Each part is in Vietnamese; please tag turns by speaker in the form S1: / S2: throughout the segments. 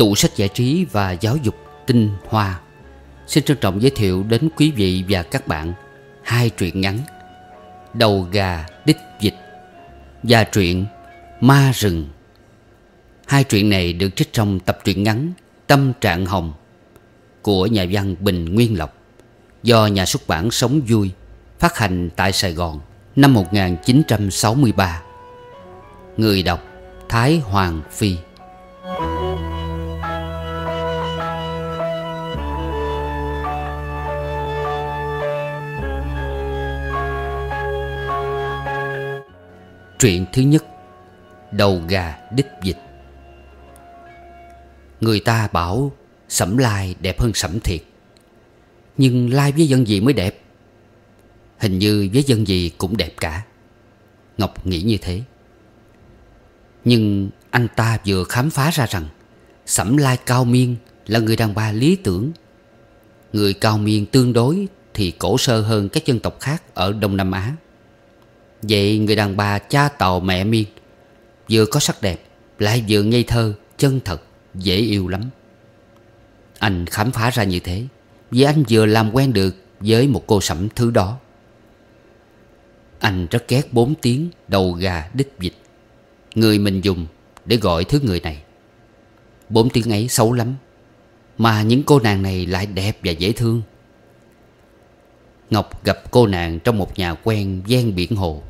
S1: tủ sách giải trí và giáo dục tinh hoa Xin trân trọng giới thiệu đến quý vị và các bạn Hai truyện ngắn Đầu gà đích dịch Và truyện Ma rừng Hai truyện này được trích trong tập truyện ngắn Tâm trạng hồng Của nhà văn Bình Nguyên Lộc Do nhà xuất bản Sống Vui Phát hành tại Sài Gòn năm 1963 Người đọc Thái Hoàng Phi Truyện thứ nhất Đầu gà đích dịch Người ta bảo Sẩm lai đẹp hơn sẩm thiệt Nhưng lai với dân gì mới đẹp Hình như với dân gì cũng đẹp cả Ngọc nghĩ như thế Nhưng anh ta vừa khám phá ra rằng Sẩm lai cao miên là người đàn bà lý tưởng Người cao miên tương đối thì cổ sơ hơn các dân tộc khác ở Đông Nam Á Vậy người đàn bà cha tàu mẹ miên Vừa có sắc đẹp Lại vừa ngây thơ Chân thật Dễ yêu lắm Anh khám phá ra như thế Vì anh vừa làm quen được Với một cô sẩm thứ đó Anh rất ghét bốn tiếng Đầu gà đích vịt Người mình dùng để gọi thứ người này Bốn tiếng ấy xấu lắm Mà những cô nàng này lại đẹp và dễ thương Ngọc gặp cô nàng trong một nhà quen ven biển hồ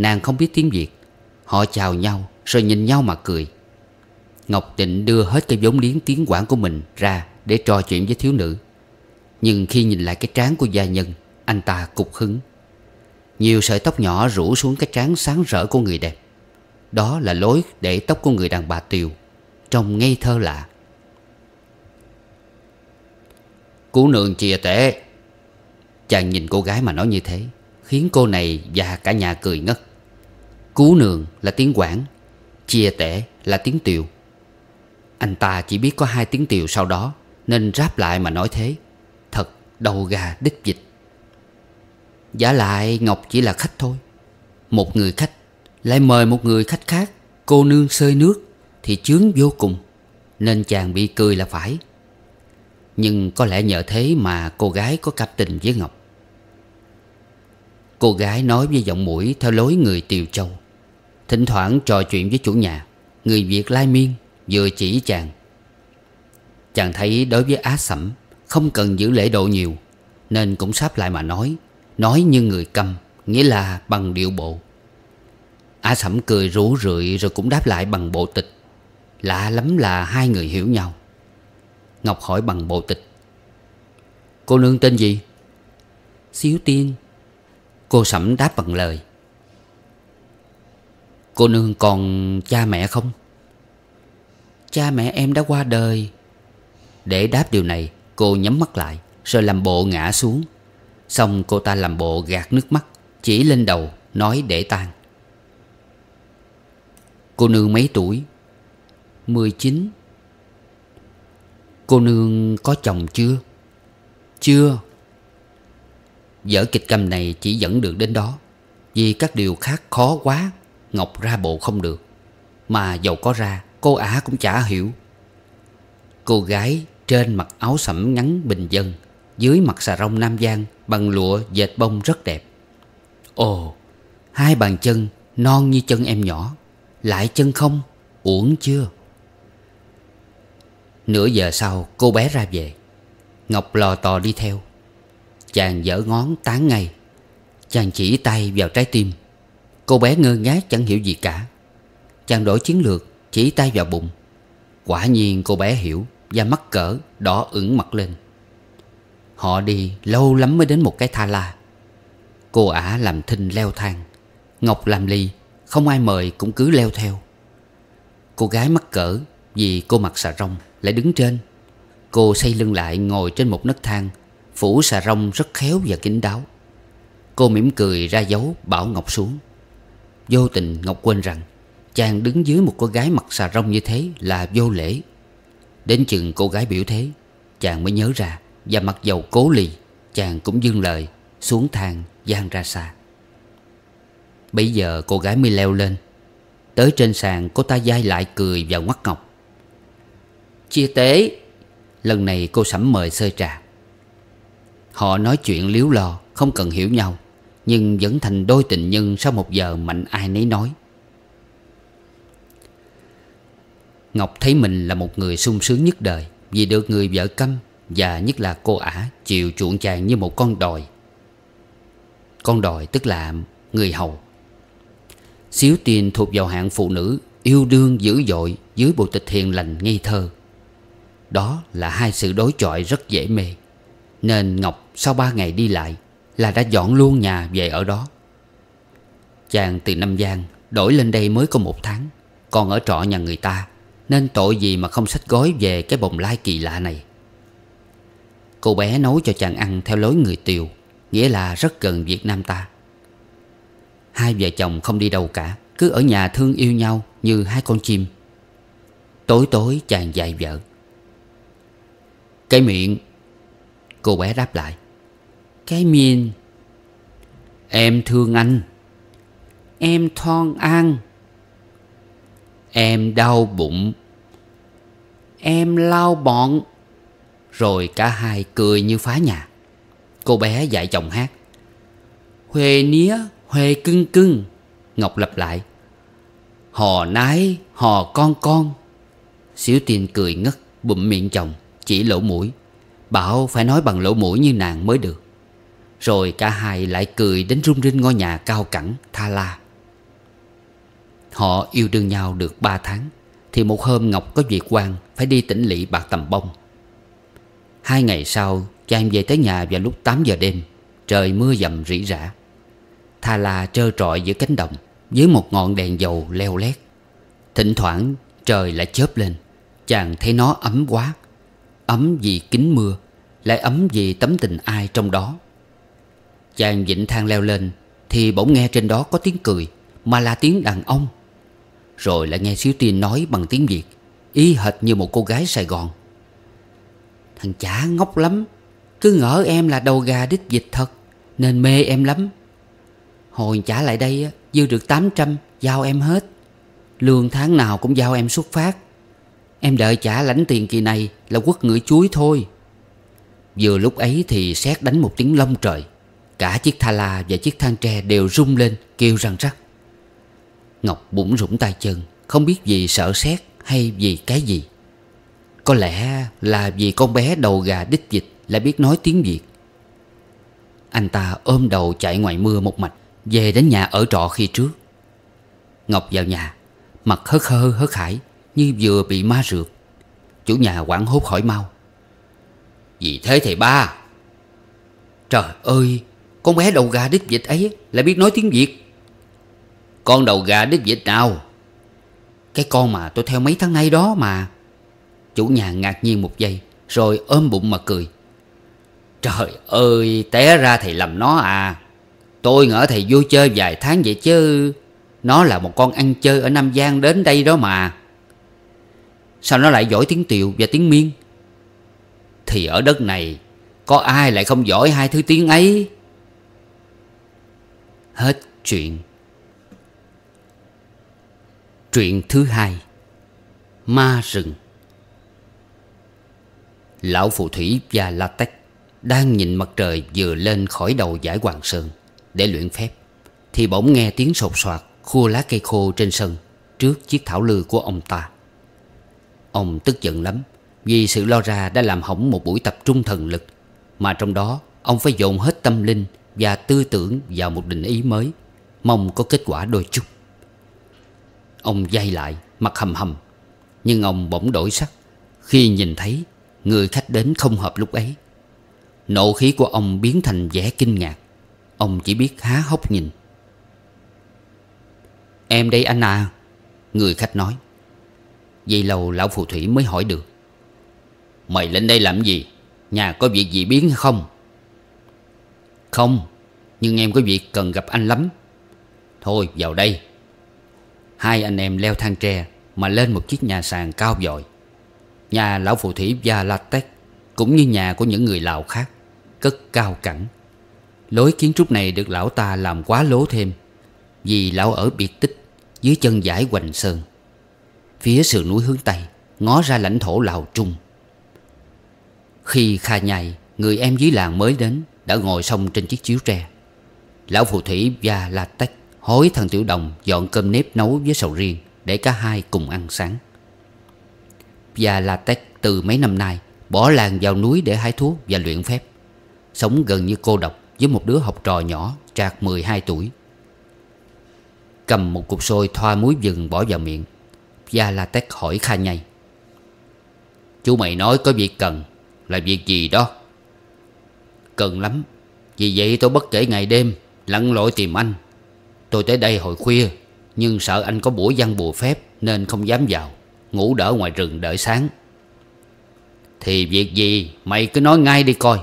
S1: Nàng không biết tiếng Việt Họ chào nhau Rồi nhìn nhau mà cười Ngọc Tịnh đưa hết cái vốn liếng tiếng quảng của mình ra Để trò chuyện với thiếu nữ Nhưng khi nhìn lại cái trán của gia nhân Anh ta cục hứng Nhiều sợi tóc nhỏ rủ xuống cái trán sáng rỡ của người đẹp Đó là lối để tóc của người đàn bà tiều Trông ngây thơ lạ Cú nương chìa tệ Chàng nhìn cô gái mà nói như thế Khiến cô này và cả nhà cười ngất Cú nường là tiếng Quảng Chia tẻ là tiếng Tiều Anh ta chỉ biết có hai tiếng Tiều sau đó Nên ráp lại mà nói thế Thật đầu gà đích dịch Giả lại Ngọc chỉ là khách thôi Một người khách Lại mời một người khách khác Cô nương sơi nước Thì chướng vô cùng Nên chàng bị cười là phải Nhưng có lẽ nhờ thế mà cô gái có cặp tình với Ngọc Cô gái nói với giọng mũi theo lối người Tiều Châu Thỉnh thoảng trò chuyện với chủ nhà Người Việt lai miên Vừa chỉ chàng Chàng thấy đối với Á Sẩm Không cần giữ lễ độ nhiều Nên cũng sắp lại mà nói Nói như người câm Nghĩa là bằng điệu bộ Á Sẩm cười rủ rượi Rồi cũng đáp lại bằng bộ tịch Lạ lắm là hai người hiểu nhau Ngọc hỏi bằng bộ tịch Cô nương tên gì? Xíu tiên Cô Sẩm đáp bằng lời Cô nương còn cha mẹ không Cha mẹ em đã qua đời Để đáp điều này Cô nhắm mắt lại Rồi làm bộ ngã xuống Xong cô ta làm bộ gạt nước mắt Chỉ lên đầu Nói để tan Cô nương mấy tuổi 19 Cô nương có chồng chưa Chưa Vở kịch cầm này chỉ dẫn được đến đó Vì các điều khác khó quá Ngọc ra bộ không được Mà dầu có ra cô ả cũng chả hiểu Cô gái trên mặc áo sẫm ngắn bình dân Dưới mặc xà rông nam giang Bằng lụa dệt bông rất đẹp Ồ Hai bàn chân non như chân em nhỏ Lại chân không Uổng chưa Nửa giờ sau cô bé ra về Ngọc lò tò đi theo Chàng dở ngón tán ngay Chàng chỉ tay vào trái tim Cô bé ngơ ngác chẳng hiểu gì cả Chàng đổi chiến lược Chỉ tay vào bụng Quả nhiên cô bé hiểu Và mắc cỡ đỏ ửng mặt lên Họ đi lâu lắm mới đến một cái tha la Cô ả làm thinh leo thang Ngọc làm lì Không ai mời cũng cứ leo theo Cô gái mắc cỡ Vì cô mặc xà rong Lại đứng trên Cô xây lưng lại ngồi trên một nấc thang Phủ xà rong rất khéo và kín đáo Cô mỉm cười ra dấu bảo Ngọc xuống Vô tình Ngọc quên rằng Chàng đứng dưới một cô gái mặc xà rong như thế là vô lễ Đến chừng cô gái biểu thế Chàng mới nhớ ra Và mặc dầu cố lì Chàng cũng dương lời Xuống thang gian ra xa Bây giờ cô gái mới leo lên Tới trên sàn cô ta dai lại cười và ngoắt ngọc Chia tế Lần này cô sẵn mời sơi trà Họ nói chuyện liếu lo Không cần hiểu nhau nhưng vẫn thành đôi tình nhân sau một giờ mạnh ai nấy nói Ngọc thấy mình là một người sung sướng nhất đời Vì được người vợ câm Và nhất là cô ả Chịu chuộng chàng như một con đòi Con đòi tức là người hầu Xíu tiền thuộc vào hạng phụ nữ Yêu đương dữ dội Dưới bộ tịch hiền lành ngây thơ Đó là hai sự đối chọi rất dễ mê Nên Ngọc sau ba ngày đi lại là đã dọn luôn nhà về ở đó Chàng từ Nam Giang đổi lên đây mới có một tháng Còn ở trọ nhà người ta Nên tội gì mà không sách gói về cái bồng lai kỳ lạ này Cô bé nấu cho chàng ăn theo lối người tiều Nghĩa là rất gần Việt Nam ta Hai vợ chồng không đi đâu cả Cứ ở nhà thương yêu nhau như hai con chim Tối tối chàng dạy vợ Cái miệng Cô bé đáp lại cái miền Em thương anh Em thon ăn Em đau bụng Em lau bọn Rồi cả hai cười như phá nhà Cô bé dạy chồng hát Huê nía huê cưng cưng Ngọc lặp lại Hò nái hò con con Xíu tiền cười ngất bụm miệng chồng Chỉ lỗ mũi Bảo phải nói bằng lỗ mũi như nàng mới được rồi cả hai lại cười đến rung rinh ngôi nhà cao cẳng Tha La Họ yêu đương nhau được 3 tháng Thì một hôm Ngọc có việc quan Phải đi tỉnh lỵ bạc tầm bông Hai ngày sau Cha em về tới nhà vào lúc 8 giờ đêm Trời mưa dầm rỉ rả Tha La trơ trọi giữa cánh đồng Dưới một ngọn đèn dầu leo lét Thỉnh thoảng trời lại chớp lên Chàng thấy nó ấm quá Ấm vì kính mưa Lại ấm vì tấm tình ai trong đó Chàng dịnh thang leo lên Thì bỗng nghe trên đó có tiếng cười Mà là tiếng đàn ông Rồi lại nghe xíu tiên nói bằng tiếng Việt Y hệt như một cô gái Sài Gòn Thằng chả ngốc lắm Cứ ngỡ em là đầu gà đít dịch thật Nên mê em lắm Hồi trả lại đây Dư được 800 Giao em hết Lương tháng nào cũng giao em xuất phát Em đợi trả lãnh tiền kỳ này Là quất ngửi chuối thôi Vừa lúc ấy thì xét đánh một tiếng lông trời Cả chiếc tha la và chiếc thang tre đều rung lên kêu răng rắc Ngọc bủng rủng tay chân Không biết vì sợ xét hay vì cái gì Có lẽ là vì con bé đầu gà đích dịch Lại biết nói tiếng Việt Anh ta ôm đầu chạy ngoài mưa một mạch Về đến nhà ở trọ khi trước Ngọc vào nhà Mặt hớt hơ hớt hải Như vừa bị ma rượt Chủ nhà quảng hốt hỏi mau Vì thế thầy ba Trời ơi con bé đầu gà đứt vịt ấy Lại biết nói tiếng Việt Con đầu gà đứt vịt nào Cái con mà tôi theo mấy tháng nay đó mà Chủ nhà ngạc nhiên một giây Rồi ôm bụng mà cười Trời ơi té ra thầy làm nó à Tôi ngỡ thầy vui chơi vài tháng vậy chứ Nó là một con ăn chơi ở Nam Giang đến đây đó mà Sao nó lại giỏi tiếng tiều và tiếng miên Thì ở đất này Có ai lại không giỏi hai thứ tiếng ấy Hết chuyện chuyện thứ hai Ma rừng Lão phù thủy và La Tách Đang nhìn mặt trời vừa lên khỏi đầu giải Hoàng Sơn Để luyện phép Thì bỗng nghe tiếng sột soạt Khua lá cây khô trên sân Trước chiếc thảo lư của ông ta Ông tức giận lắm Vì sự lo ra đã làm hỏng một buổi tập trung thần lực Mà trong đó Ông phải dồn hết tâm linh và tư tưởng vào một định ý mới Mong có kết quả đôi chút Ông dây lại mặt hầm hầm Nhưng ông bỗng đổi sắc Khi nhìn thấy người khách đến không hợp lúc ấy Nộ khí của ông biến thành vẻ kinh ngạc Ông chỉ biết há hốc nhìn Em đây anh à Người khách nói Vậy lâu lão phù thủy mới hỏi được Mày lên đây làm gì Nhà có việc gì biến không Không nhưng em có việc cần gặp anh lắm Thôi vào đây Hai anh em leo thang tre Mà lên một chiếc nhà sàn cao dội Nhà lão phù thủy Gia La Latek Cũng như nhà của những người Lào khác Cất cao cẳng Lối kiến trúc này được lão ta làm quá lố thêm Vì lão ở biệt tích Dưới chân dải Hoành Sơn Phía sườn núi hướng Tây Ngó ra lãnh thổ Lào Trung Khi Kha Nhai Người em dưới làng mới đến Đã ngồi xong trên chiếc chiếu tre Lão phù thủy và La Tách hối thằng Tiểu Đồng dọn cơm nếp nấu với sầu riêng để cả hai cùng ăn sáng. Và La Tách từ mấy năm nay bỏ làng vào núi để hái thuốc và luyện phép. Sống gần như cô độc với một đứa học trò nhỏ trạc 12 tuổi. Cầm một cục sôi thoa muối vừng bỏ vào miệng. Gia La tách hỏi Kha Nhây. Chú mày nói có việc cần, là việc gì đó? Cần lắm, vì vậy tôi bất kể ngày đêm Lặn lội tìm anh Tôi tới đây hồi khuya Nhưng sợ anh có buổi văn bùa phép Nên không dám vào Ngủ đỡ ngoài rừng đợi sáng Thì việc gì mày cứ nói ngay đi coi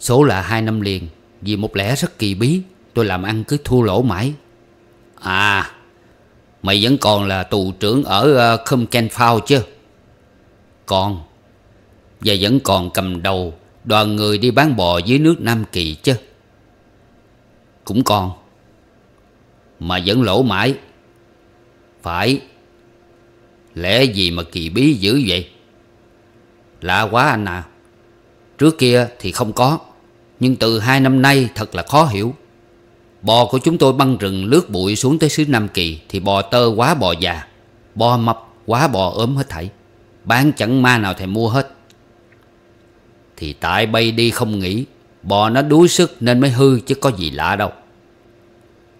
S1: Số là hai năm liền Vì một lẽ rất kỳ bí Tôi làm ăn cứ thua lỗ mãi À Mày vẫn còn là tù trưởng ở uh, ờ, Khumken Phao chứ Còn Và vẫn còn cầm đầu Đoàn người đi bán bò dưới nước Nam Kỳ chứ cũng còn Mà vẫn lỗ mãi Phải Lẽ gì mà kỳ bí dữ vậy Lạ quá anh à Trước kia thì không có Nhưng từ hai năm nay thật là khó hiểu Bò của chúng tôi băng rừng lướt bụi xuống tới xứ Nam Kỳ Thì bò tơ quá bò già Bò mập quá bò ốm hết thảy Bán chẳng ma nào thèm mua hết Thì tại bay đi không nghỉ Bò nó đuối sức nên mới hư chứ có gì lạ đâu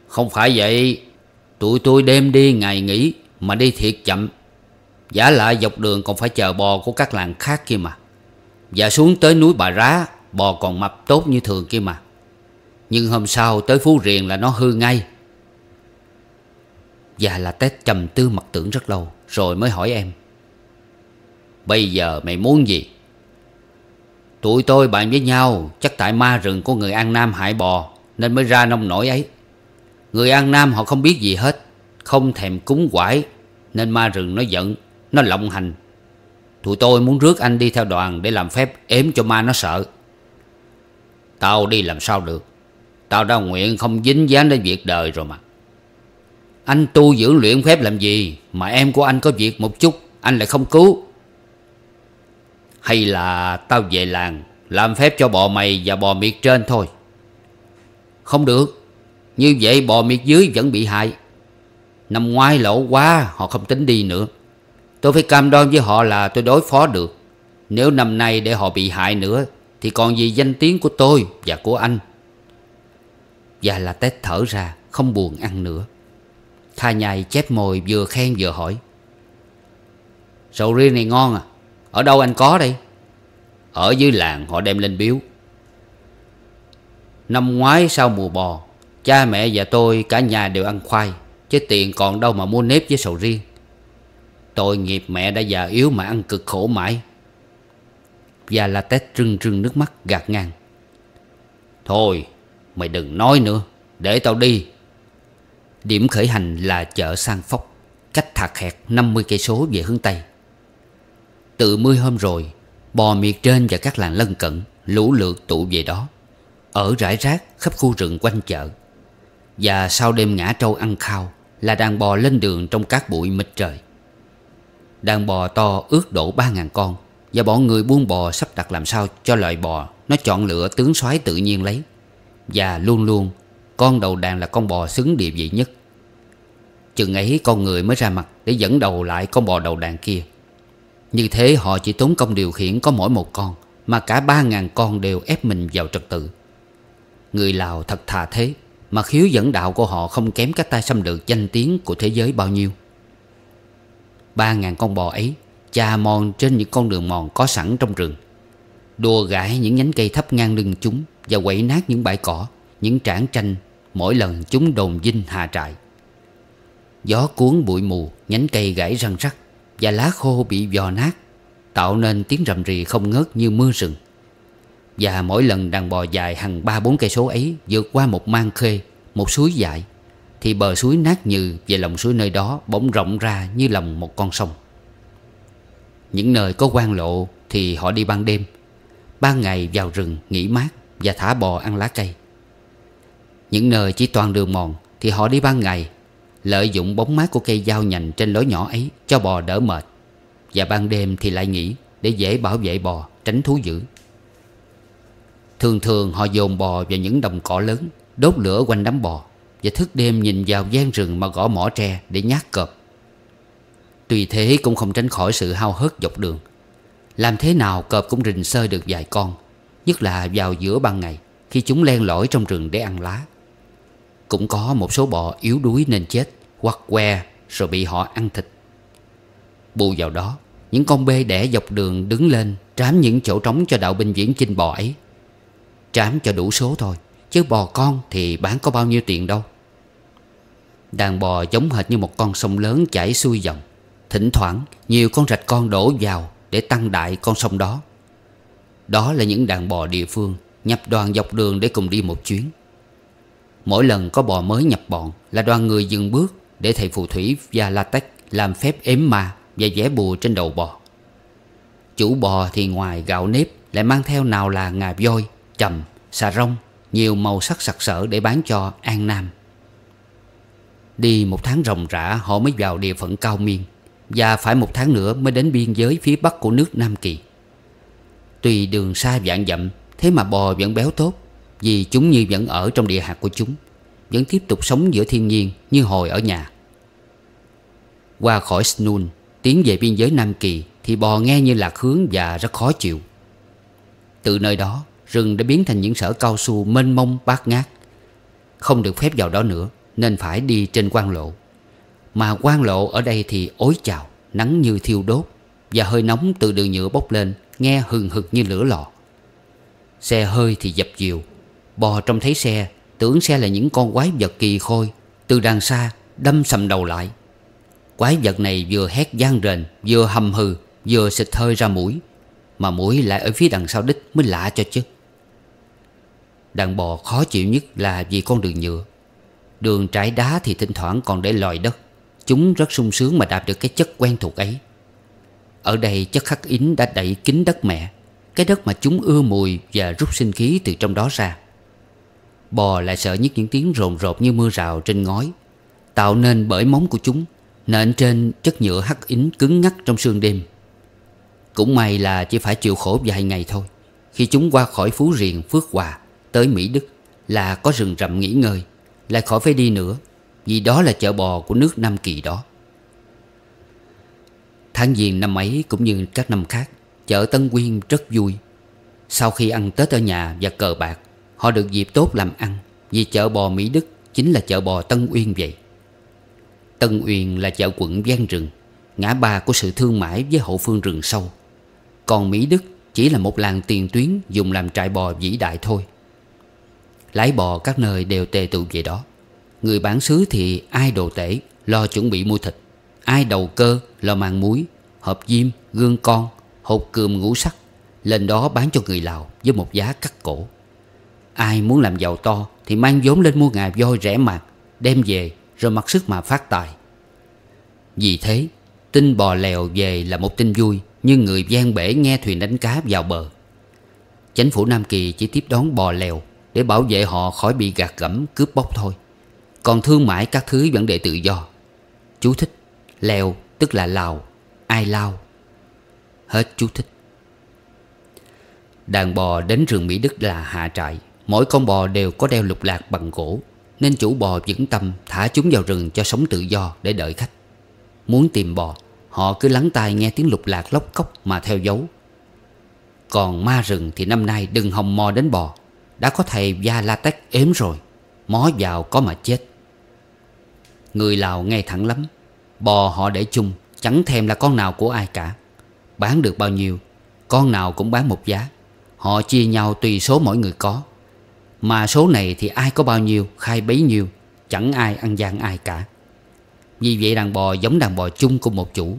S1: Không phải vậy Tụi tôi đêm đi ngày nghỉ Mà đi thiệt chậm Giả lại dọc đường còn phải chờ bò của các làng khác kia mà Và xuống tới núi Bà Rá Bò còn mập tốt như thường kia mà Nhưng hôm sau tới Phú Riền là nó hư ngay Và là Tết trầm tư mặt tưởng rất lâu Rồi mới hỏi em Bây giờ mày muốn gì? Tụi tôi bạn với nhau chắc tại ma rừng của người An Nam hại bò nên mới ra nông nổi ấy. Người An Nam họ không biết gì hết, không thèm cúng quải nên ma rừng nó giận, nó lộng hành. Tụi tôi muốn rước anh đi theo đoàn để làm phép ếm cho ma nó sợ. Tao đi làm sao được, tao đã nguyện không dính dáng đến việc đời rồi mà. Anh tu dưỡng luyện phép làm gì mà em của anh có việc một chút anh lại không cứu hay là tao về làng Làm phép cho bò mày và bò miệt trên thôi Không được Như vậy bò miệt dưới vẫn bị hại Năm ngoái lỗ quá Họ không tính đi nữa Tôi phải cam đoan với họ là tôi đối phó được Nếu năm nay để họ bị hại nữa Thì còn gì danh tiếng của tôi và của anh Và là tét thở ra Không buồn ăn nữa Kha nhai chép mồi vừa khen vừa hỏi Sầu riêng này ngon à ở đâu anh có đây Ở dưới làng họ đem lên biếu Năm ngoái sau mùa bò Cha mẹ và tôi cả nhà đều ăn khoai Chứ tiền còn đâu mà mua nếp với sầu riêng Tội nghiệp mẹ đã già yếu mà ăn cực khổ mãi Và là tét rưng rưng nước mắt gạt ngang Thôi mày đừng nói nữa Để tao đi Điểm khởi hành là chợ Sang Phóc Cách thạc hẹt 50 cây số về hướng Tây từ mươi hôm rồi Bò miệt trên và các làng lân cận Lũ lượt tụ về đó Ở rải rác khắp khu rừng quanh chợ Và sau đêm ngã trâu ăn khao Là đàn bò lên đường trong các bụi mịt trời Đàn bò to ước độ ba ngàn con Và bọn người buôn bò sắp đặt làm sao cho loài bò Nó chọn lựa tướng soái tự nhiên lấy Và luôn luôn Con đầu đàn là con bò xứng địa vị nhất Chừng ấy con người mới ra mặt Để dẫn đầu lại con bò đầu đàn kia như thế họ chỉ tốn công điều khiển có mỗi một con Mà cả ba ngàn con đều ép mình vào trật tự Người Lào thật thà thế Mà khiếu dẫn đạo của họ không kém các tay xâm lược danh tiếng của thế giới bao nhiêu Ba ngàn con bò ấy Chà mòn trên những con đường mòn có sẵn trong rừng Đùa gãi những nhánh cây thấp ngang lưng chúng Và quậy nát những bãi cỏ Những trảng tranh Mỗi lần chúng đồn dinh hạ trại Gió cuốn bụi mù Nhánh cây gãy răng rắc và lá khô bị giò nát tạo nên tiếng rầm rì không ngớt như mưa rừng. Và mỗi lần đàn bò dài hàng ba bốn cây số ấy vượt qua một mang khê, một suối dại thì bờ suối nát như về lòng suối nơi đó bỗng rộng ra như lòng một con sông. Những nơi có quan lộ thì họ đi ban đêm, ban ngày vào rừng nghỉ mát và thả bò ăn lá cây. Những nơi chỉ toàn đường mòn thì họ đi ban ngày Lợi dụng bóng mát của cây dao nhành trên lối nhỏ ấy Cho bò đỡ mệt Và ban đêm thì lại nghỉ Để dễ bảo vệ bò tránh thú dữ Thường thường họ dồn bò vào những đồng cỏ lớn Đốt lửa quanh đám bò Và thức đêm nhìn vào gian rừng mà gõ mỏ tre để nhát cọp tùy thế cũng không tránh khỏi sự hao hớt dọc đường Làm thế nào cọp cũng rình sơi được vài con Nhất là vào giữa ban ngày Khi chúng len lỏi trong rừng để ăn lá cũng có một số bò yếu đuối nên chết Hoặc que rồi bị họ ăn thịt Bù vào đó Những con bê đẻ dọc đường đứng lên Trám những chỗ trống cho đạo binh viễn chinh bò ấy Trám cho đủ số thôi Chứ bò con thì bán có bao nhiêu tiền đâu Đàn bò giống hệt như một con sông lớn chảy xuôi dòng Thỉnh thoảng nhiều con rạch con đổ vào Để tăng đại con sông đó Đó là những đàn bò địa phương Nhập đoàn dọc đường để cùng đi một chuyến Mỗi lần có bò mới nhập bọn là đoàn người dừng bước để thầy phù thủy và la tách làm phép ếm ma và vẽ bùa trên đầu bò. Chủ bò thì ngoài gạo nếp lại mang theo nào là ngà voi, trầm, xà rong, nhiều màu sắc sặc sỡ để bán cho An Nam. Đi một tháng rồng rã họ mới vào địa phận cao miên và phải một tháng nữa mới đến biên giới phía bắc của nước Nam Kỳ. Tùy đường xa vạn dặm thế mà bò vẫn béo tốt vì chúng như vẫn ở trong địa hạt của chúng Vẫn tiếp tục sống giữa thiên nhiên Như hồi ở nhà Qua khỏi Snun Tiến về biên giới Nam Kỳ Thì bò nghe như lạc hướng và rất khó chịu Từ nơi đó Rừng đã biến thành những sở cao su mênh mông bát ngát Không được phép vào đó nữa Nên phải đi trên quan lộ Mà quan lộ ở đây thì ối chào Nắng như thiêu đốt Và hơi nóng từ đường nhựa bốc lên Nghe hừng hực như lửa lò Xe hơi thì dập dìu Bò trong thấy xe Tưởng xe là những con quái vật kỳ khôi Từ đằng xa đâm sầm đầu lại Quái vật này vừa hét gian rền Vừa hầm hừ Vừa xịt hơi ra mũi Mà mũi lại ở phía đằng sau đích mới lạ cho chứ Đàn bò khó chịu nhất là vì con đường nhựa Đường trải đá thì thỉnh thoảng còn để lòi đất Chúng rất sung sướng mà đạp được cái chất quen thuộc ấy Ở đây chất khắc ín đã đẩy kín đất mẹ Cái đất mà chúng ưa mùi và rút sinh khí từ trong đó ra Bò lại sợ nhất những tiếng rồn rột như mưa rào trên ngói Tạo nên bởi móng của chúng nện trên chất nhựa hắc ín cứng ngắc trong sương đêm Cũng may là chỉ phải chịu khổ vài ngày thôi Khi chúng qua khỏi Phú Riền, Phước Hòa Tới Mỹ Đức Là có rừng rậm nghỉ ngơi Lại khỏi phải đi nữa Vì đó là chợ bò của nước Nam Kỳ đó Tháng giêng năm ấy cũng như các năm khác Chợ Tân Quyên rất vui Sau khi ăn Tết ở nhà và cờ bạc Họ được dịp tốt làm ăn Vì chợ bò Mỹ Đức chính là chợ bò Tân Uyên vậy Tân Uyên là chợ quận gian rừng Ngã ba của sự thương mại với hậu phương rừng sâu Còn Mỹ Đức chỉ là một làng tiền tuyến dùng làm trại bò vĩ đại thôi Lái bò các nơi đều tề tự về đó Người bản xứ thì ai đồ tể Lo chuẩn bị mua thịt Ai đầu cơ lo mang muối Hộp diêm, gương con, hộp cườm ngũ sắc Lên đó bán cho người Lào với một giá cắt cổ Ai muốn làm giàu to Thì mang vốn lên mua ngà voi rẻ mạt Đem về rồi mặc sức mà phát tài Vì thế Tin bò lèo về là một tin vui Nhưng người gian bể nghe thuyền đánh cá vào bờ Chánh phủ Nam Kỳ chỉ tiếp đón bò lèo Để bảo vệ họ khỏi bị gạt gẫm cướp bóc thôi Còn thương mại các thứ vẫn để tự do Chú thích Lèo tức là Lào Ai Lao Hết chú thích Đàn bò đến rừng Mỹ Đức là hạ trại Mỗi con bò đều có đeo lục lạc bằng gỗ Nên chủ bò vững tâm thả chúng vào rừng cho sống tự do để đợi khách Muốn tìm bò Họ cứ lắng tai nghe tiếng lục lạc lóc cốc mà theo dấu Còn ma rừng thì năm nay đừng hòng mò đến bò Đã có thầy gia la tách ếm rồi Mó vào có mà chết Người Lào nghe thẳng lắm Bò họ để chung Chẳng thèm là con nào của ai cả Bán được bao nhiêu Con nào cũng bán một giá Họ chia nhau tùy số mỗi người có mà số này thì ai có bao nhiêu khai bấy nhiêu Chẳng ai ăn gian ai cả Vì vậy đàn bò giống đàn bò chung của một chủ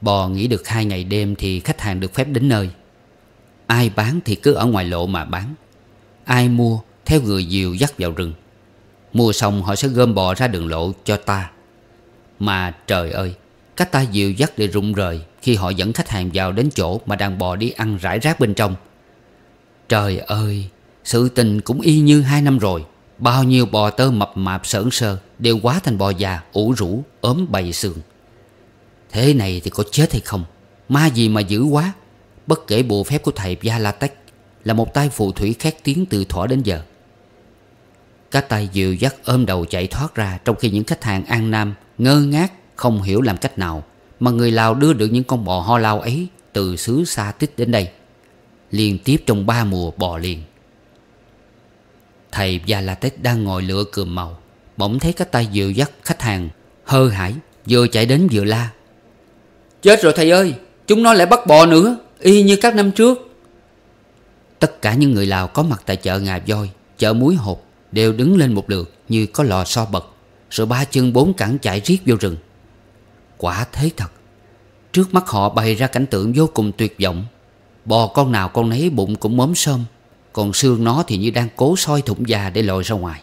S1: Bò nghỉ được hai ngày đêm thì khách hàng được phép đến nơi Ai bán thì cứ ở ngoài lộ mà bán Ai mua theo người diều dắt vào rừng Mua xong họ sẽ gom bò ra đường lộ cho ta Mà trời ơi cách ta dìu dắt để rụng rời Khi họ dẫn khách hàng vào đến chỗ Mà đàn bò đi ăn rải rác bên trong Trời ơi sự tình cũng y như hai năm rồi Bao nhiêu bò tơ mập mạp sởn sơ Đều quá thành bò già ủ rũ ốm bầy sườn, Thế này thì có chết hay không Ma gì mà dữ quá Bất kể bộ phép của thầy Gia La Tách Là một tay phù thủy khét tiếng từ thỏa đến giờ Các tay dìu dắt ôm đầu chạy thoát ra Trong khi những khách hàng An Nam ngơ ngác Không hiểu làm cách nào Mà người Lào đưa được những con bò ho lao ấy Từ xứ xa tích đến đây Liên tiếp trong ba mùa bò liền Thầy Gia La Tết đang ngồi lửa cườm màu Bỗng thấy cái tay dìu dắt khách hàng Hơ hải vừa chạy đến vừa la Chết rồi thầy ơi Chúng nó lại bắt bò nữa Y như các năm trước Tất cả những người Lào có mặt tại chợ Ngà voi Chợ muối hột Đều đứng lên một lượt như có lò so bật Rồi ba chân bốn cẳng chạy riết vô rừng Quả thế thật Trước mắt họ bày ra cảnh tượng vô cùng tuyệt vọng Bò con nào con nấy bụng cũng mớm sơm còn xương nó thì như đang cố soi thủng da để lội ra ngoài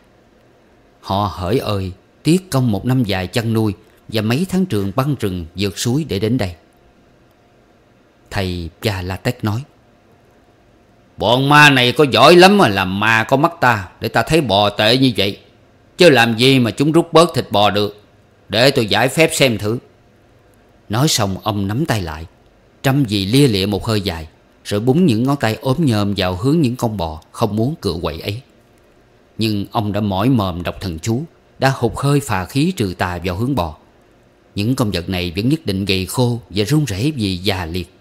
S1: Họ hỡi ơi tiết công một năm dài chăn nuôi Và mấy tháng trường băng rừng vượt suối để đến đây Thầy Cha La Tét nói Bọn ma này có giỏi lắm mà làm ma có mắt ta Để ta thấy bò tệ như vậy Chứ làm gì mà chúng rút bớt thịt bò được Để tôi giải phép xem thử Nói xong ông nắm tay lại Trăm gì lia lịa một hơi dài rồi búng những ngón tay ốm nhòm vào hướng những con bò Không muốn cựa quậy ấy Nhưng ông đã mỏi mồm đọc thần chú Đã hụt hơi phà khí trừ tà vào hướng bò Những con vật này vẫn nhất định gầy khô Và run rẩy vì già liệt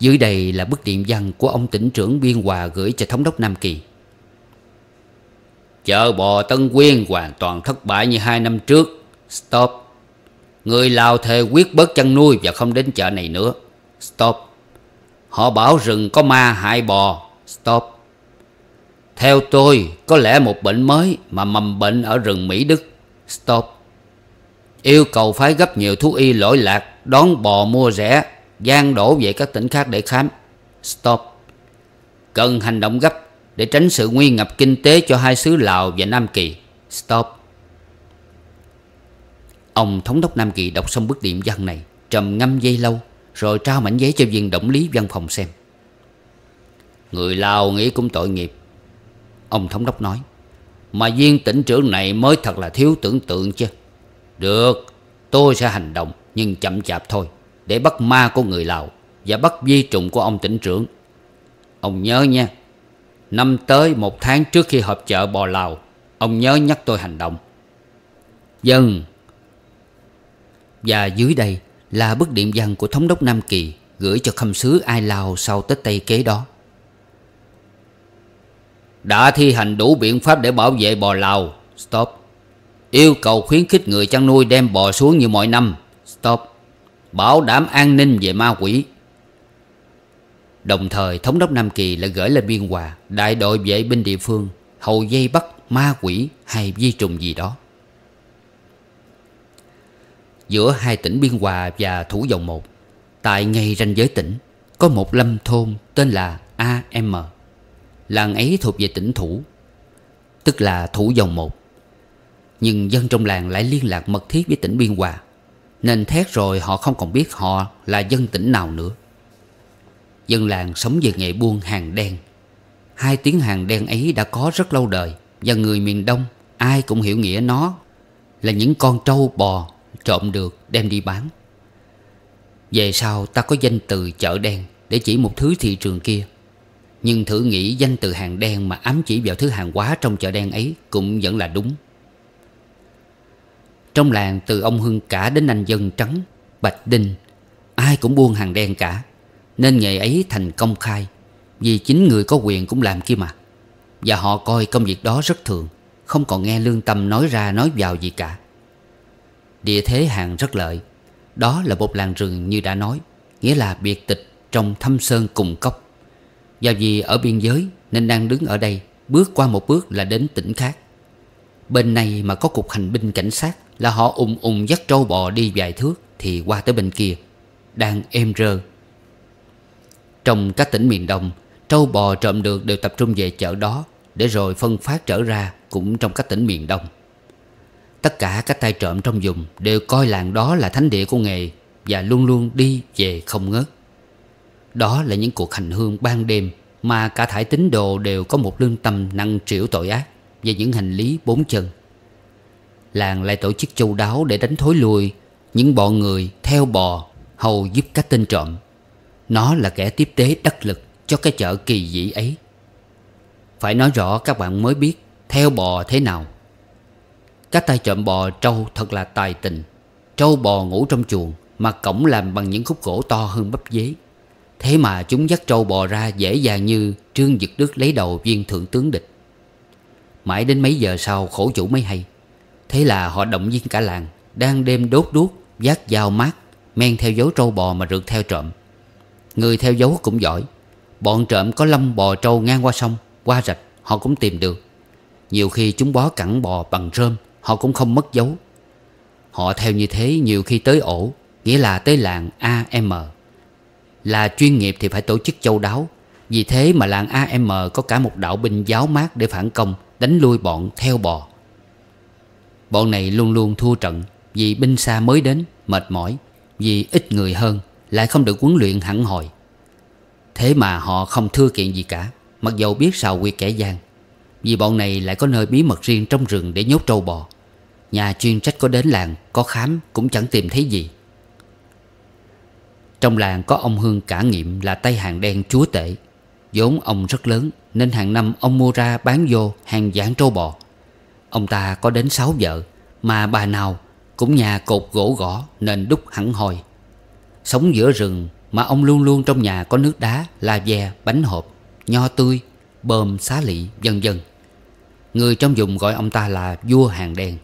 S1: Dưới đây là bức điện văn của ông tỉnh trưởng Biên Hòa gửi cho thống đốc Nam Kỳ Chợ bò Tân Quyên hoàn toàn thất bại như hai năm trước Stop Người Lào thề quyết bớt chăn nuôi và không đến chợ này nữa Stop. Họ bảo rừng có ma hại bò. Stop. Theo tôi, có lẽ một bệnh mới mà mầm bệnh ở rừng Mỹ Đức. Stop. Yêu cầu phái gấp nhiều thú y lỗi lạc, đón bò mua rẻ, gian đổ về các tỉnh khác để khám. Stop. Cần hành động gấp để tránh sự nguy ngập kinh tế cho hai xứ Lào và Nam Kỳ. Stop. Ông thống đốc Nam Kỳ đọc xong bức điện văn này, trầm ngâm dây lâu. Rồi trao mảnh giấy cho viên động lý văn phòng xem Người Lào nghĩ cũng tội nghiệp Ông thống đốc nói Mà viên tỉnh trưởng này mới thật là thiếu tưởng tượng chứ Được Tôi sẽ hành động Nhưng chậm chạp thôi Để bắt ma của người Lào Và bắt vi trùng của ông tỉnh trưởng Ông nhớ nha Năm tới một tháng trước khi họp chợ bò Lào Ông nhớ nhắc tôi hành động Dân Và dưới đây là bức điện văn của thống đốc Nam Kỳ gửi cho khâm sứ Ai Lao sau Tết Tây kế đó. Đã thi hành đủ biện pháp để bảo vệ bò Lào. Stop. Yêu cầu khuyến khích người chăn nuôi đem bò xuống như mọi năm. Stop. Bảo đảm an ninh về ma quỷ. Đồng thời thống đốc Nam Kỳ lại gửi lên biên hòa đại đội vệ binh địa phương hầu dây bắt ma quỷ hay vi trùng gì đó giữa hai tỉnh Biên Hòa và Thủ Dầu Một. Tại ngay ranh giới tỉnh có một lâm thôn tên là AM. Làng ấy thuộc về tỉnh Thủ, tức là Thủ Dầu Một. Nhưng dân trong làng lại liên lạc mật thiết với tỉnh Biên Hòa, nên thét rồi họ không còn biết họ là dân tỉnh nào nữa. Dân làng sống về nghề buôn hàng đen. Hai tiếng hàng đen ấy đã có rất lâu đời và người miền Đông ai cũng hiểu nghĩa nó là những con trâu bò Trộm được đem đi bán Về sau ta có danh từ chợ đen Để chỉ một thứ thị trường kia Nhưng thử nghĩ danh từ hàng đen Mà ám chỉ vào thứ hàng hóa trong chợ đen ấy Cũng vẫn là đúng Trong làng từ ông Hưng cả đến anh dân trắng Bạch Đinh Ai cũng buôn hàng đen cả Nên nghề ấy thành công khai Vì chính người có quyền cũng làm kia mà Và họ coi công việc đó rất thường Không còn nghe lương tâm nói ra nói vào gì cả Địa thế hàng rất lợi Đó là một làng rừng như đã nói Nghĩa là biệt tịch trong thâm sơn cùng cốc Do vì ở biên giới nên đang đứng ở đây Bước qua một bước là đến tỉnh khác Bên này mà có cục hành binh cảnh sát Là họ ùng ùng dắt trâu bò đi vài thước Thì qua tới bên kia Đang êm rơ Trong các tỉnh miền Đông Trâu bò trộm được đều tập trung về chợ đó Để rồi phân phát trở ra Cũng trong các tỉnh miền Đông Tất cả các tay trộm trong vùng đều coi làng đó là thánh địa của nghề và luôn luôn đi về không ngớt. Đó là những cuộc hành hương ban đêm mà cả thải tín đồ đều có một lương tâm nặng trĩu tội ác và những hành lý bốn chân. Làng lại tổ chức châu đáo để đánh thối lui những bọn người theo bò hầu giúp các tên trộm. Nó là kẻ tiếp tế đắc lực cho cái chợ kỳ dĩ ấy. Phải nói rõ các bạn mới biết theo bò thế nào. Các tay trộm bò trâu thật là tài tình Trâu bò ngủ trong chuồng Mà cổng làm bằng những khúc gỗ to hơn bắp dế Thế mà chúng dắt trâu bò ra dễ dàng như Trương Dực Đức lấy đầu viên thượng tướng địch Mãi đến mấy giờ sau khổ chủ mới hay Thế là họ động viên cả làng Đang đêm đốt đuốc Giác dao mát Men theo dấu trâu bò mà rượt theo trộm Người theo dấu cũng giỏi Bọn trộm có lâm bò trâu ngang qua sông Qua rạch họ cũng tìm được Nhiều khi chúng bó cẳng bò bằng rơm Họ cũng không mất dấu Họ theo như thế nhiều khi tới ổ Nghĩa là tới làng AM Là chuyên nghiệp thì phải tổ chức châu đáo Vì thế mà làng AM có cả một đạo binh giáo mát để phản công Đánh lui bọn theo bò Bọn này luôn luôn thua trận Vì binh xa mới đến, mệt mỏi Vì ít người hơn, lại không được huấn luyện hẳn hồi Thế mà họ không thưa kiện gì cả Mặc dầu biết sao quy kẻ gian Vì bọn này lại có nơi bí mật riêng trong rừng để nhốt trâu bò Nhà chuyên trách có đến làng Có khám cũng chẳng tìm thấy gì Trong làng có ông Hương cả nghiệm Là tay hàng đen chúa tể vốn ông rất lớn Nên hàng năm ông mua ra bán vô Hàng giảng trâu bò Ông ta có đến sáu vợ Mà bà nào cũng nhà cột gỗ gõ Nên đúc hẳn hồi Sống giữa rừng mà ông luôn luôn trong nhà có nước đá, la ve, bánh hộp, nho tươi, bơm, xá lị, vân vân. Người trong vùng gọi ông ta là vua hàng đen.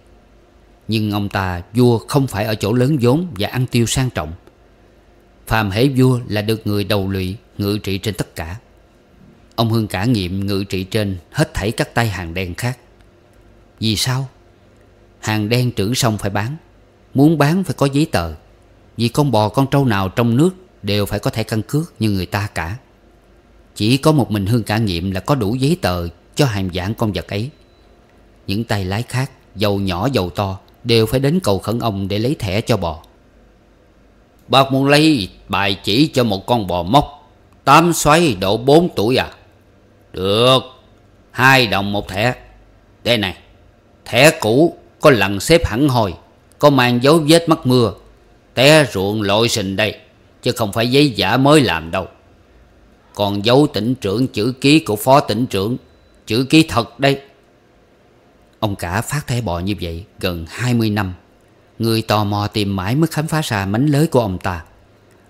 S1: Nhưng ông ta vua không phải ở chỗ lớn vốn và ăn tiêu sang trọng Phàm hễ vua là được người đầu lụy ngự trị trên tất cả Ông hương cả nghiệm ngự trị trên hết thảy các tay hàng đen khác Vì sao? Hàng đen trữ xong phải bán Muốn bán phải có giấy tờ Vì con bò con trâu nào trong nước đều phải có thẻ căn cước như người ta cả Chỉ có một mình Hương cả nghiệm là có đủ giấy tờ cho hàng giảng con vật ấy Những tay lái khác Dầu nhỏ dầu to Đều phải đến cầu khẩn ông để lấy thẻ cho bò Bác muốn lấy bài chỉ cho một con bò mốc Tám xoáy độ bốn tuổi à Được Hai đồng một thẻ Đây này Thẻ cũ có lần xếp hẳn hồi Có mang dấu vết mắt mưa Té ruộng lội sình đây Chứ không phải giấy giả mới làm đâu Còn dấu tỉnh trưởng chữ ký của phó tỉnh trưởng Chữ ký thật đây Ông cả phát thẻ bò như vậy gần 20 năm Người tò mò tìm mãi mới khám phá ra mánh lới của ông ta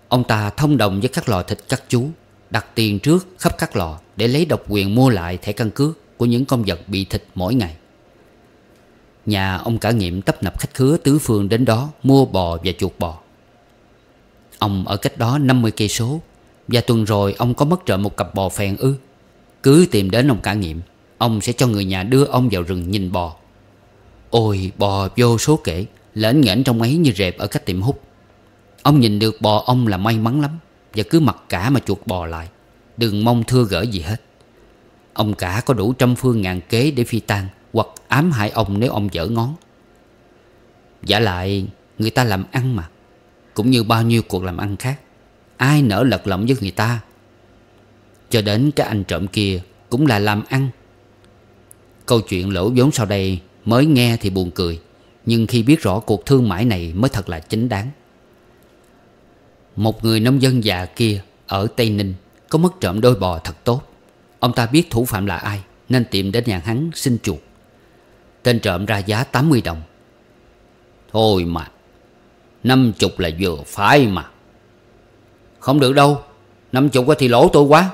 S1: Ông ta thông đồng với các lò thịt các chú Đặt tiền trước khắp các lò Để lấy độc quyền mua lại thẻ căn cước Của những con vật bị thịt mỗi ngày Nhà ông cả nghiệm tấp nập khách khứa tứ phương đến đó Mua bò và chuột bò Ông ở cách đó 50 cây số Và tuần rồi ông có mất trộm một cặp bò phèn ư Cứ tìm đến ông cả nghiệm Ông sẽ cho người nhà đưa ông vào rừng nhìn bò Ôi bò vô số kể Lễn nghển trong ấy như rệp ở cách tiệm hút Ông nhìn được bò ông là may mắn lắm Và cứ mặc cả mà chuột bò lại Đừng mong thưa gỡ gì hết Ông cả có đủ trăm phương ngàn kế để phi tan Hoặc ám hại ông nếu ông dở ngón Giả lại người ta làm ăn mà Cũng như bao nhiêu cuộc làm ăn khác Ai nỡ lật lọng với người ta Cho đến cái anh trộm kia Cũng là làm ăn Câu chuyện lỗ vốn sau đây mới nghe thì buồn cười Nhưng khi biết rõ cuộc thương mãi này mới thật là chính đáng Một người nông dân già kia ở Tây Ninh Có mất trộm đôi bò thật tốt Ông ta biết thủ phạm là ai Nên tìm đến nhà hắn xin chuột Tên trộm ra giá 80 đồng Thôi mà Năm chục là vừa phải mà Không được đâu Năm chục thì lỗ tôi quá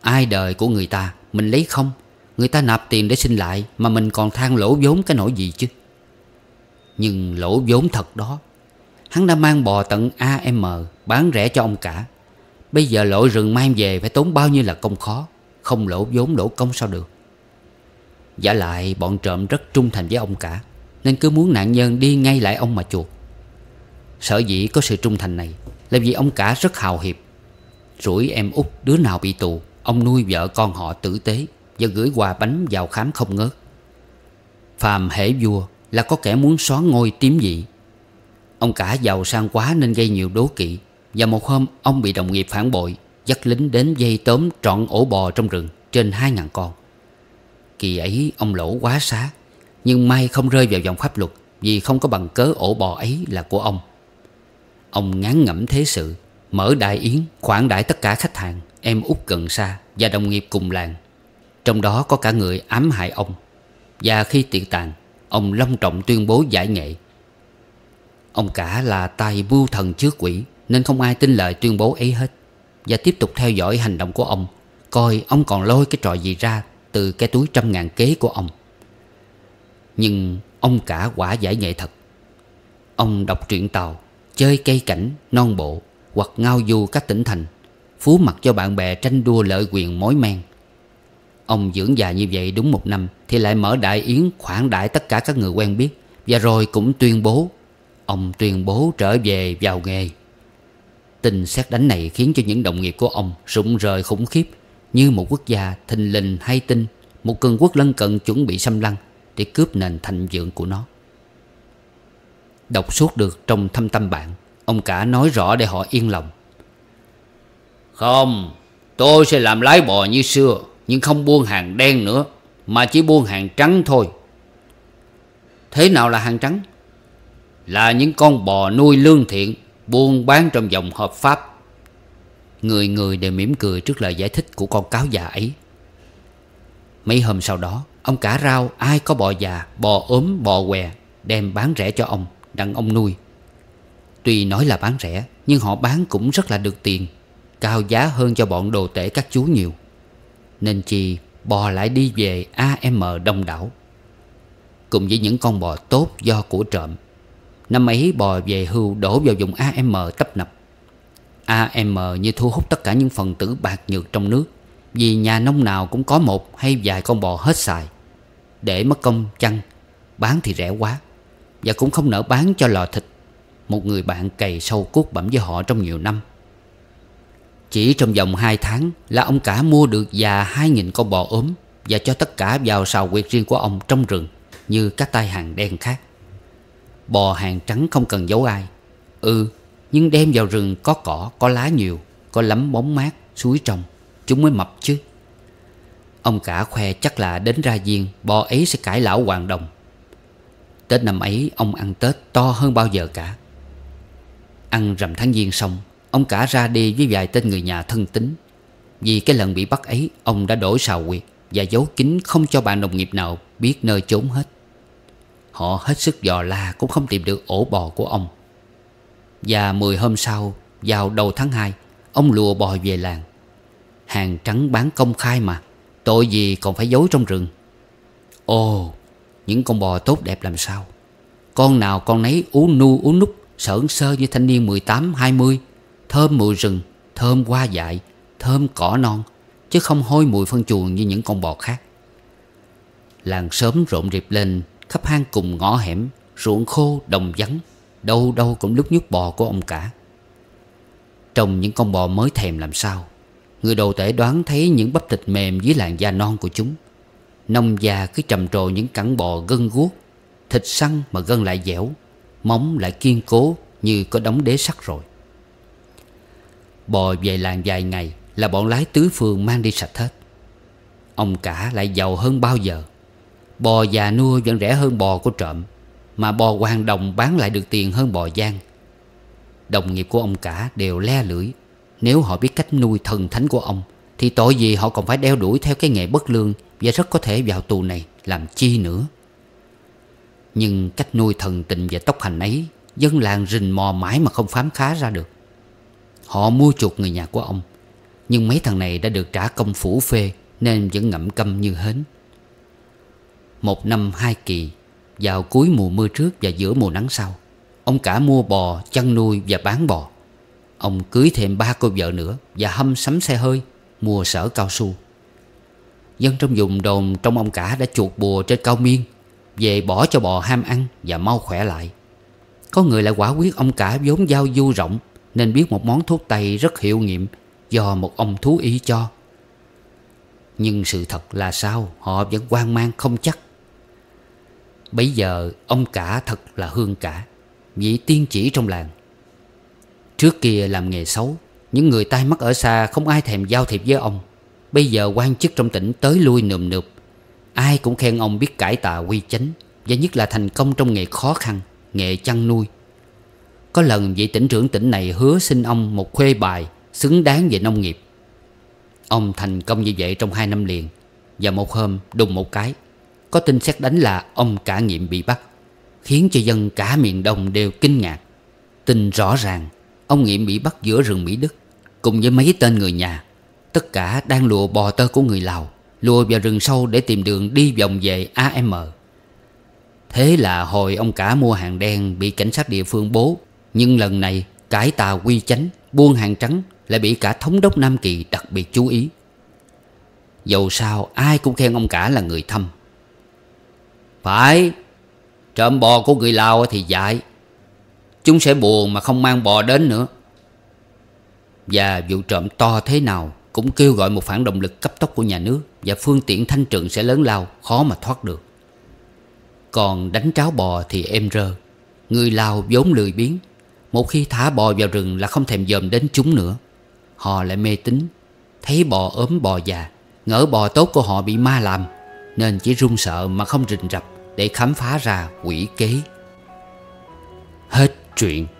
S1: Ai đời của người ta Mình lấy không Người ta nạp tiền để xin lại Mà mình còn than lỗ vốn cái nỗi gì chứ Nhưng lỗ vốn thật đó Hắn đã mang bò tận AM Bán rẻ cho ông cả Bây giờ lội rừng mang về Phải tốn bao nhiêu là công khó Không lỗ vốn lỗ công sao được Giả lại bọn trộm rất trung thành với ông cả Nên cứ muốn nạn nhân đi ngay lại ông mà chuột Sở dĩ có sự trung thành này Là vì ông cả rất hào hiệp Rủi em út đứa nào bị tù Ông nuôi vợ con họ tử tế và gửi quà bánh vào khám không ngớt Phàm hễ vua là có kẻ muốn xóa ngôi tiếm vị Ông cả giàu sang quá nên gây nhiều đố kỵ Và một hôm ông bị đồng nghiệp phản bội Dắt lính đến dây tóm trọn ổ bò trong rừng Trên hai ngàn con Kỳ ấy ông lỗ quá xá Nhưng may không rơi vào vòng pháp luật Vì không có bằng cớ ổ bò ấy là của ông Ông ngán ngẩm thế sự Mở đại yến khoản đại tất cả khách hàng Em út gần xa Và đồng nghiệp cùng làng trong đó có cả người ám hại ông Và khi tiện tàn Ông long trọng tuyên bố giải nghệ Ông cả là tài bưu thần chứa quỷ Nên không ai tin lời tuyên bố ấy hết Và tiếp tục theo dõi hành động của ông Coi ông còn lôi cái trò gì ra Từ cái túi trăm ngàn kế của ông Nhưng ông cả quả giải nghệ thật Ông đọc truyện tàu Chơi cây cảnh, non bộ Hoặc ngao du các tỉnh thành Phú mặt cho bạn bè tranh đua lợi quyền mối men Ông dưỡng già như vậy đúng một năm Thì lại mở đại yến khoản đại tất cả các người quen biết Và rồi cũng tuyên bố Ông tuyên bố trở về vào nghề Tình xét đánh này khiến cho những đồng nghiệp của ông rụng rời khủng khiếp Như một quốc gia thình lình hay tin Một cường quốc lân cận chuẩn bị xâm lăng Để cướp nền thành vượng của nó Đọc suốt được trong thâm tâm bạn Ông cả nói rõ để họ yên lòng Không Tôi sẽ làm lái bò như xưa nhưng không buôn hàng đen nữa mà chỉ buôn hàng trắng thôi. Thế nào là hàng trắng? Là những con bò nuôi lương thiện buôn bán trong vòng hợp pháp. Người người đều mỉm cười trước lời giải thích của con cáo già ấy. Mấy hôm sau đó, ông cả rau ai có bò già, bò ốm, bò què đem bán rẻ cho ông, đặng ông nuôi. Tuy nói là bán rẻ, nhưng họ bán cũng rất là được tiền, cao giá hơn cho bọn đồ tể các chú nhiều. Nên Chi bò lại đi về AM Đông Đảo Cùng với những con bò tốt do của trộm Năm ấy bò về hưu đổ vào vùng AM tấp nập AM như thu hút tất cả những phần tử bạc nhược trong nước Vì nhà nông nào cũng có một hay vài con bò hết xài Để mất công chăn, Bán thì rẻ quá Và cũng không nỡ bán cho lò thịt Một người bạn cày sâu cuốc bẩm với họ trong nhiều năm chỉ trong vòng 2 tháng là ông cả mua được già 2.000 con bò ốm và cho tất cả vào sào quyệt riêng của ông trong rừng như các tai hàng đen khác. Bò hàng trắng không cần giấu ai. Ừ, nhưng đem vào rừng có cỏ, có lá nhiều, có lắm bóng mát, suối trong, chúng mới mập chứ. Ông cả khoe chắc là đến ra giêng bò ấy sẽ cải lão hoàng đồng. Tết năm ấy ông ăn Tết to hơn bao giờ cả. Ăn rằm tháng giêng xong Ông cả ra đi với vài tên người nhà thân tín Vì cái lần bị bắt ấy Ông đã đổi xào quyệt Và giấu kín không cho bạn đồng nghiệp nào Biết nơi trốn hết Họ hết sức dò la Cũng không tìm được ổ bò của ông Và 10 hôm sau Vào đầu tháng 2 Ông lùa bò về làng Hàng trắng bán công khai mà Tội gì còn phải giấu trong rừng Ồ Những con bò tốt đẹp làm sao Con nào con nấy ú nu ú nút Sởn sơ như thanh niên 18, 20 Thơm mùi rừng Thơm hoa dại Thơm cỏ non Chứ không hôi mùi phân chuồng như những con bò khác Làng sớm rộn rịp lên Khắp hang cùng ngõ hẻm Ruộng khô đồng vắng Đâu đâu cũng lúc nhúc bò của ông cả Trong những con bò mới thèm làm sao Người đầu tể đoán thấy những bắp thịt mềm dưới làn da non của chúng Nông già cứ trầm trồ những cẳng bò gân guốc Thịt săn mà gân lại dẻo Móng lại kiên cố như có đóng đế sắt rồi Bò về làng vài ngày Là bọn lái tứ phương mang đi sạch hết Ông cả lại giàu hơn bao giờ Bò già nua vẫn rẻ hơn bò của trộm Mà bò hoàng đồng bán lại được tiền hơn bò giang Đồng nghiệp của ông cả đều le lưỡi Nếu họ biết cách nuôi thần thánh của ông Thì tội gì họ còn phải đeo đuổi theo cái nghề bất lương Và rất có thể vào tù này làm chi nữa Nhưng cách nuôi thần tình và tốc hành ấy Dân làng rình mò mãi mà không khám phá ra được Họ mua chuộc người nhà của ông Nhưng mấy thằng này đã được trả công phủ phê Nên vẫn ngậm câm như hến Một năm hai kỳ Vào cuối mùa mưa trước và giữa mùa nắng sau Ông cả mua bò, chăn nuôi và bán bò Ông cưới thêm ba cô vợ nữa Và hâm sắm xe hơi Mua sở cao su Dân trong vùng đồn trong ông cả đã chuột bùa trên cao miên Về bỏ cho bò ham ăn và mau khỏe lại Có người lại quả quyết ông cả vốn giao du rộng nên biết một món thuốc tây rất hiệu nghiệm do một ông thú y cho. Nhưng sự thật là sao họ vẫn quan mang không chắc. Bây giờ ông cả thật là hương cả, vị tiên chỉ trong làng. Trước kia làm nghề xấu, những người tai mắt ở xa không ai thèm giao thiệp với ông. Bây giờ quan chức trong tỉnh tới lui nườm nượp. Ai cũng khen ông biết cải tà quy chánh và nhất là thành công trong nghề khó khăn, nghề chăn nuôi. Có lần vị tỉnh trưởng tỉnh này hứa xin ông một khuê bài Xứng đáng về nông nghiệp Ông thành công như vậy trong hai năm liền Và một hôm đùng một cái Có tin xét đánh là ông cả nghiệm bị bắt Khiến cho dân cả miền Đông đều kinh ngạc Tin rõ ràng Ông nghiệm bị bắt giữa rừng Mỹ Đức Cùng với mấy tên người nhà Tất cả đang lùa bò tơ của người Lào Lùa vào rừng sâu để tìm đường đi vòng về AM Thế là hồi ông cả mua hàng đen Bị cảnh sát địa phương bố nhưng lần này cải tà quy chánh Buôn hàng trắng lại bị cả thống đốc Nam Kỳ đặc biệt chú ý Dầu sao ai cũng khen ông cả là người thâm Phải Trộm bò của người Lào thì dại Chúng sẽ buồn mà không mang bò đến nữa Và vụ trộm to thế nào Cũng kêu gọi một phản động lực cấp tốc của nhà nước Và phương tiện thanh trừng sẽ lớn lao Khó mà thoát được Còn đánh tráo bò thì êm rơ Người Lào vốn lười biếng một khi thả bò vào rừng là không thèm dòm đến chúng nữa Họ lại mê tín Thấy bò ốm bò già Ngỡ bò tốt của họ bị ma làm Nên chỉ run sợ mà không rình rập Để khám phá ra quỷ kế Hết chuyện